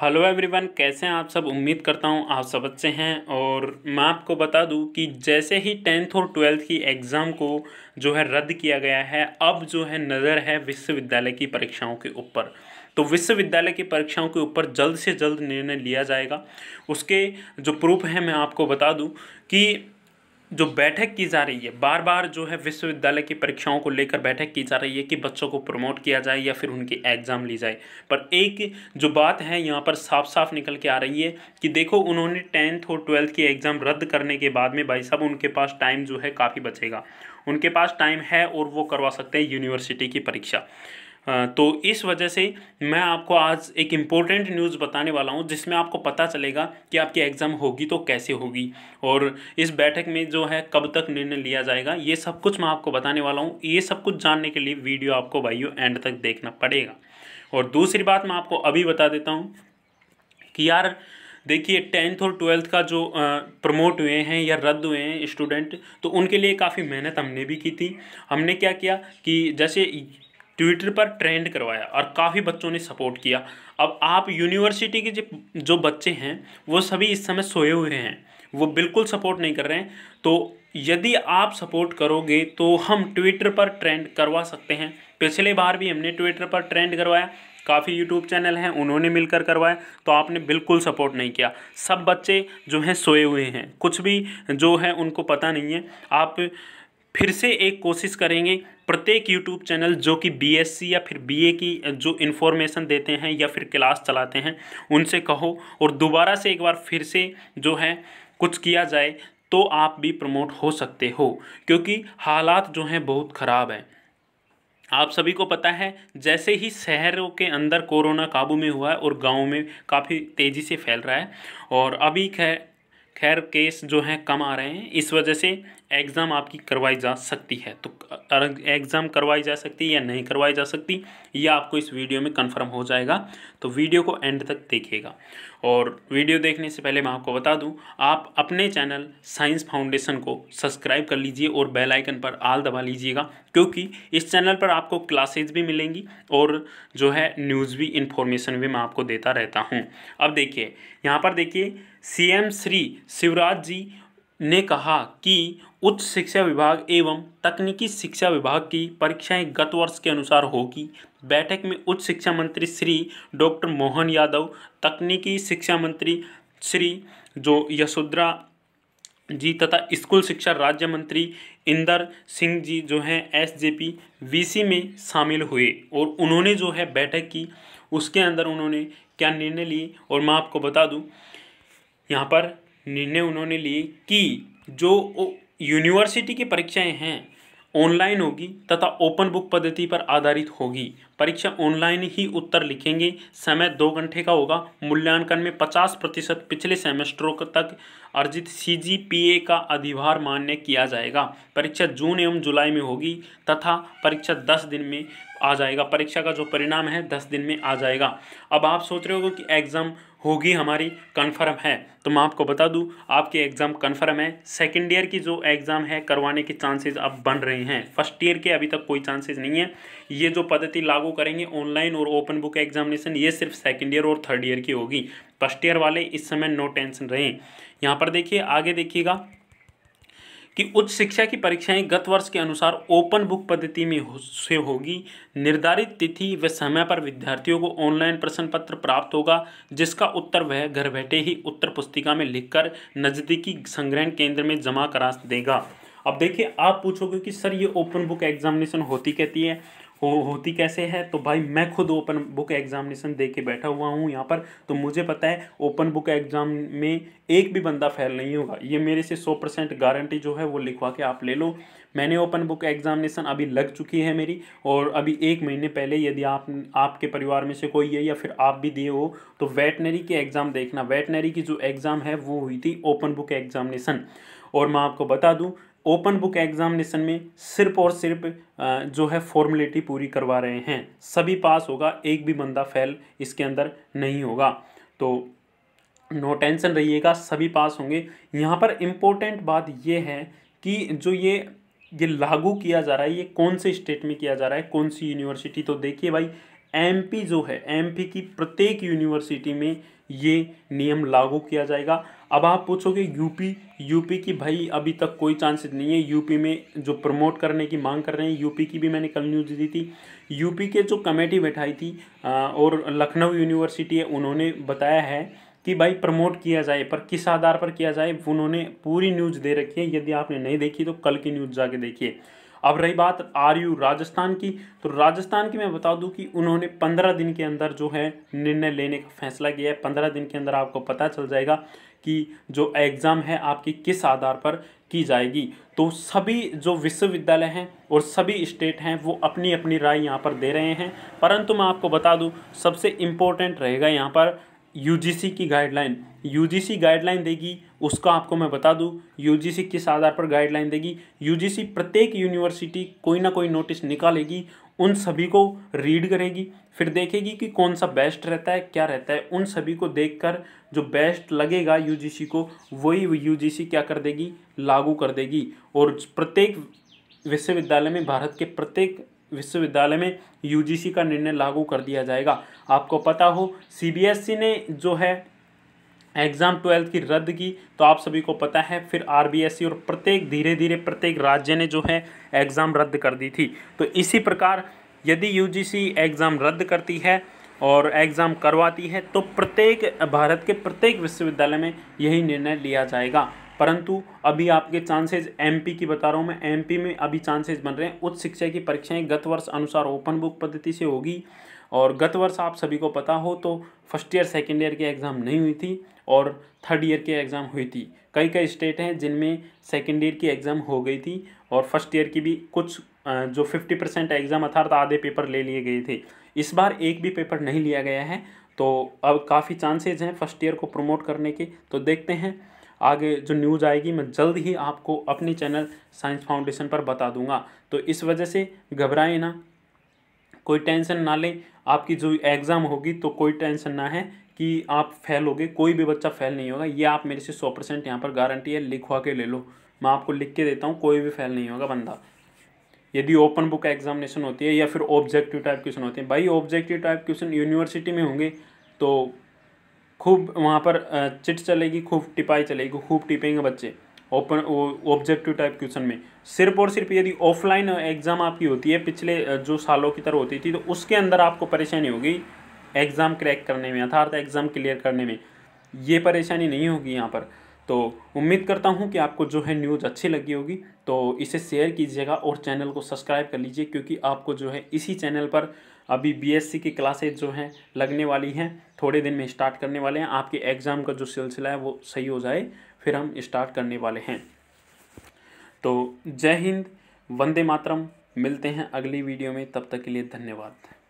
hello everyone कैसे हैं आप सब उम्मीद करता हूं आप सब अच्छे हैं और मैं आपको बता दूं कि जैसे ही टेंथ और ट्वेल्थ की एग्ज़ाम को जो है रद्द किया गया है अब जो है नज़र है विश्वविद्यालय की परीक्षाओं के ऊपर तो विश्वविद्यालय की परीक्षाओं के ऊपर जल्द से जल्द निर्णय लिया जाएगा उसके जो प्रूफ हैं मैं आपको बता दूँ कि जो बैठक की जा रही है बार बार जो है विश्वविद्यालय की परीक्षाओं को लेकर बैठक की जा रही है कि बच्चों को प्रमोट किया जाए या फिर उनकी एग्ज़ाम ली जाए पर एक जो बात है यहाँ पर साफ साफ निकल के आ रही है कि देखो उन्होंने टेंथ और ट्वेल्थ की एग्ज़ाम रद्द करने के बाद में भाई साहब उनके पास टाइम जो है काफ़ी बचेगा उनके पास टाइम है और वो करवा सकते हैं यूनिवर्सिटी की परीक्षा तो इस वजह से मैं आपको आज एक इम्पोर्टेंट न्यूज़ बताने वाला हूँ जिसमें आपको पता चलेगा कि आपकी एग्ज़ाम होगी तो कैसे होगी और इस बैठक में जो है कब तक निर्णय लिया जाएगा ये सब कुछ मैं आपको बताने वाला हूँ ये सब कुछ जानने के लिए वीडियो आपको भाइयों एंड तक देखना पड़ेगा और दूसरी बात मैं आपको अभी बता देता हूँ कि यार देखिए टेंथ और ट्वेल्थ का जो प्रमोट हुए हैं या रद्द हुए हैं स्टूडेंट तो उनके लिए काफ़ी मेहनत हमने भी की थी हमने क्या किया कि जैसे ट्विटर पर ट्रेंड करवाया और काफ़ी बच्चों ने सपोर्ट किया अब आप यूनिवर्सिटी के जो बच्चे हैं वो सभी इस समय सोए हुए हैं वो बिल्कुल सपोर्ट नहीं कर रहे हैं तो यदि आप सपोर्ट करोगे तो हम ट्विटर पर ट्रेंड करवा सकते हैं पिछले बार भी हमने ट्विटर पर ट्रेंड करवाया काफ़ी यूट्यूब चैनल हैं उन्होंने मिलकर करवाया तो आपने बिल्कुल सपोर्ट नहीं किया सब बच्चे जो हैं सोए हुए हैं कुछ भी जो है उनको पता नहीं है आप फिर से एक कोशिश करेंगे प्रत्येक यूट्यूब चैनल जो कि बीएससी या फिर बीए की जो इन्फॉर्मेशन देते हैं या फिर क्लास चलाते हैं उनसे कहो और दोबारा से एक बार फिर से जो है कुछ किया जाए तो आप भी प्रमोट हो सकते हो क्योंकि हालात जो हैं बहुत ख़राब हैं आप सभी को पता है जैसे ही शहरों के अंदर कोरोना काबू में हुआ है और गाँव में काफ़ी तेज़ी से फैल रहा है और अभी खैर खैर केस जो हैं कम आ रहे हैं इस वजह से एग्ज़ाम आपकी करवाई जा सकती है तो एग्ज़ाम करवाई जा सकती है या नहीं करवाई जा सकती यह आपको इस वीडियो में कंफर्म हो जाएगा तो वीडियो को एंड तक देखिएगा और वीडियो देखने से पहले मैं आपको बता दूं आप अपने चैनल साइंस फाउंडेशन को सब्सक्राइब कर लीजिए और बेल आइकन पर आल दबा लीजिएगा क्योंकि इस चैनल पर आपको क्लासेज भी मिलेंगी और जो है न्यूज़ भी इन्फॉर्मेशन भी मैं आपको देता रहता हूँ अब देखिए यहाँ पर देखिए सीएम श्री शिवराज जी ने कहा कि उच्च शिक्षा विभाग एवं तकनीकी शिक्षा विभाग की परीक्षाएं गत वर्ष के अनुसार होगी बैठक में उच्च शिक्षा मंत्री श्री डॉक्टर मोहन यादव तकनीकी शिक्षा मंत्री श्री जो यशोधरा जी तथा स्कूल शिक्षा राज्य मंत्री इंदर सिंह जी जो हैं एस जे पी वी में शामिल हुए और उन्होंने जो है बैठक की उसके अंदर उन्होंने क्या निर्णय लिए और मैं आपको बता दूँ यहाँ पर निर्णय उन्होंने लिए कि जो यूनिवर्सिटी की परीक्षाएं हैं ऑनलाइन होगी तथा ओपन बुक पद्धति पर आधारित होगी परीक्षा ऑनलाइन ही उत्तर लिखेंगे समय दो घंटे का होगा मूल्यांकन में पचास प्रतिशत पिछले सेमेस्टरों तक अर्जित सीजीपीए का अधिभार मान्य किया जाएगा परीक्षा जून एवं जुलाई में होगी तथा परीक्षा दस दिन में आ जाएगा परीक्षा का जो परिणाम है दस दिन में आ जाएगा अब आप सोच रहे हो कि एग्ज़ाम होगी हमारी कन्फर्म है तो मैं आपको बता दूं आपके एग्ज़ाम कन्फर्म है सेकेंड ईयर की जो एग्ज़ाम है करवाने के चांसेस अब बन रहे हैं फर्स्ट ईयर के अभी तक कोई चांसेस नहीं है ये जो पद्धति लागू करेंगे ऑनलाइन और ओपन बुक एग्जामिनेशन ये सिर्फ सेकेंड ईयर और थर्ड ईयर की होगी फर्स्ट ईयर वाले इस समय नो टेंशन रहें यहाँ पर देखिए आगे देखिएगा कि उच्च शिक्षा की परीक्षाएं गत वर्ष के अनुसार ओपन बुक पद्धति में हो, से होगी निर्धारित तिथि व समय पर विद्यार्थियों को ऑनलाइन प्रश्न पत्र प्राप्त होगा जिसका उत्तर वह घर बैठे ही उत्तर पुस्तिका में लिखकर नज़दीकी संग्रहण केंद्र में जमा करा देगा अब देखिए आप पूछोगे कि सर ये ओपन बुक एग्जामिनेशन होती कहती है हो होती कैसे है तो भाई मैं खुद ओपन बुक एग्जामिनेशन दे के बैठा हुआ हूँ यहाँ पर तो मुझे पता है ओपन बुक एग्ज़ाम में एक भी बंदा फेल नहीं होगा ये मेरे से सौ परसेंट गारंटी जो है वो लिखवा के आप ले लो मैंने ओपन बुक एग्जामिनेशन अभी लग चुकी है मेरी और अभी एक महीने पहले यदि आप आपके परिवार में से कोई है या फिर आप भी दिए हो तो वेटनरी की एग्ज़ाम देखना वेटनरी की जो एग्ज़ाम है वो हुई थी ओपन बुक एग्जामिनेशन और मैं आपको बता दूं ओपन बुक एग्जामिनेशन में सिर्फ और सिर्फ जो है फॉर्मेलिटी पूरी करवा रहे हैं सभी पास होगा एक भी बंदा फेल इसके अंदर नहीं होगा तो नो टेंशन रहिएगा सभी पास होंगे यहाँ पर इम्पोर्टेंट बात यह है कि जो ये ये लागू किया जा रहा है ये कौन से स्टेट में किया जा रहा है कौन सी यूनिवर्सिटी तो देखिए भाई एमपी जो है एमपी की प्रत्येक यूनिवर्सिटी में ये नियम लागू किया जाएगा अब आप पूछोगे यूपी यूपी की भाई अभी तक कोई चांसेस नहीं है यूपी में जो प्रमोट करने की मांग कर रहे हैं यूपी की भी मैंने कल न्यूज़ दी थी यूपी के जो कमेटी बैठाई थी और लखनऊ यूनिवर्सिटी है उन्होंने बताया है कि भाई प्रमोट किया जाए पर किस आधार पर किया जाए उन्होंने पूरी न्यूज़ दे रखी है यदि आपने नहीं देखी तो कल की न्यूज़ जाके देखिए अब रही बात आर यू राजस्थान की तो राजस्थान की मैं बता दूं कि उन्होंने पंद्रह दिन के अंदर जो है निर्णय लेने का फैसला किया है पंद्रह दिन के अंदर आपको पता चल जाएगा कि जो एग्ज़ाम है आपकी किस आधार पर की जाएगी तो सभी जो विश्वविद्यालय हैं और सभी स्टेट हैं वो अपनी अपनी राय यहाँ पर दे रहे हैं परंतु मैं आपको बता दूँ सबसे इम्पोर्टेंट रहेगा यहाँ पर यूजीसी की गाइडलाइन यूजीसी गाइडलाइन देगी उसका आपको मैं बता दूं यूजीसी किस आधार पर गाइडलाइन देगी यूजीसी प्रत्येक यूनिवर्सिटी कोई ना कोई नोटिस निकालेगी उन सभी को रीड करेगी फिर देखेगी कि कौन सा बेस्ट रहता है क्या रहता है उन सभी को देखकर जो बेस्ट लगेगा यूजीसी को वही यू क्या कर देगी लागू कर देगी और प्रत्येक विश्वविद्यालय में भारत के प्रत्येक विश्वविद्यालय में यूजीसी का निर्णय लागू कर दिया जाएगा आपको पता हो सीबीएसई e ने जो है एग्ज़ाम ट्वेल्थ की रद्द की तो आप सभी को पता है फिर आरबीएसई e और प्रत्येक धीरे धीरे प्रत्येक राज्य ने जो है एग्ज़ाम रद्द कर दी थी तो इसी प्रकार यदि यू एग्ज़ाम रद्द करती है और एग्ज़ाम करवाती है तो प्रत्येक भारत के प्रत्येक विश्वविद्यालय में यही निर्णय लिया जाएगा परंतु अभी आपके चांसेज एमपी की बता रहा हूँ मैं एमपी में अभी चांसेज बन रहे हैं उच्च शिक्षा की परीक्षाएं गत वर्ष अनुसार ओपन बुक पद्धति से होगी और गत वर्ष आप सभी को पता हो तो फर्स्ट ईयर सेकेंड ईयर की एग्ज़ाम नहीं हुई थी और थर्ड ईयर की एग्ज़ाम हुई थी कई कई स्टेट हैं जिनमें सेकेंड ईयर की एग्ज़ाम हो गई थी और फर्स्ट ईयर की भी कुछ जो फिफ्टी परसेंट एग्ज़ाम अर्थात आधे पेपर ले लिए गए थे इस बार एक भी पेपर नहीं लिया गया है तो अब काफ़ी चांसेज हैं फर्स्ट ईयर को प्रमोट करने के तो देखते हैं आगे जो न्यूज़ आएगी मैं जल्द ही आपको अपने चैनल साइंस फाउंडेशन पर बता दूंगा तो इस वजह से घबराएं ना कोई टेंशन ना लें आपकी जो एग्ज़ाम होगी तो कोई टेंशन ना है कि आप फेल होगे कोई भी बच्चा फेल नहीं होगा ये आप मेरे से सौ परसेंट यहाँ पर गारंटी है लिखवा के ले लो मैं आपको लिख के देता हूँ कोई भी फेल नहीं होगा बंदा यदि ओपन बुक एग्जामिनेशन होती है या फिर ऑब्जेक्टिव टाइप क्वेश्चन होते हैं भाई ऑब्जेक्टिव टाइप क्वेश्चन यूनिवर्सिटी में होंगे तो खूब वहाँ पर चिट चलेगी खूब टिपाई चलेगी खूब टिपेंगे बच्चे ओपन ऑब्जेक्टिव टाइप क्वेश्चन में सिर्फ और सिर्फ यदि ऑफलाइन एग्ज़ाम आपकी होती है पिछले जो सालों की तरह होती थी तो उसके अंदर आपको परेशानी होगी एग्ज़ाम क्रैक करने में अर्थात एग्ज़ाम क्लियर करने में ये परेशानी नहीं होगी यहाँ पर तो उम्मीद करता हूँ कि आपको जो है न्यूज़ अच्छी लगी होगी तो इसे शेयर कीजिएगा और चैनल को सब्सक्राइब कर लीजिए क्योंकि आपको जो है इसी चैनल पर अभी बीएससी की क्लासेज जो हैं लगने वाली हैं थोड़े दिन में स्टार्ट करने वाले हैं आपके एग्ज़ाम का जो सिलसिला है वो सही हो जाए फिर हम स्टार्ट करने वाले हैं तो जय हिंद वंदे मातरम मिलते हैं अगली वीडियो में तब तक के लिए धन्यवाद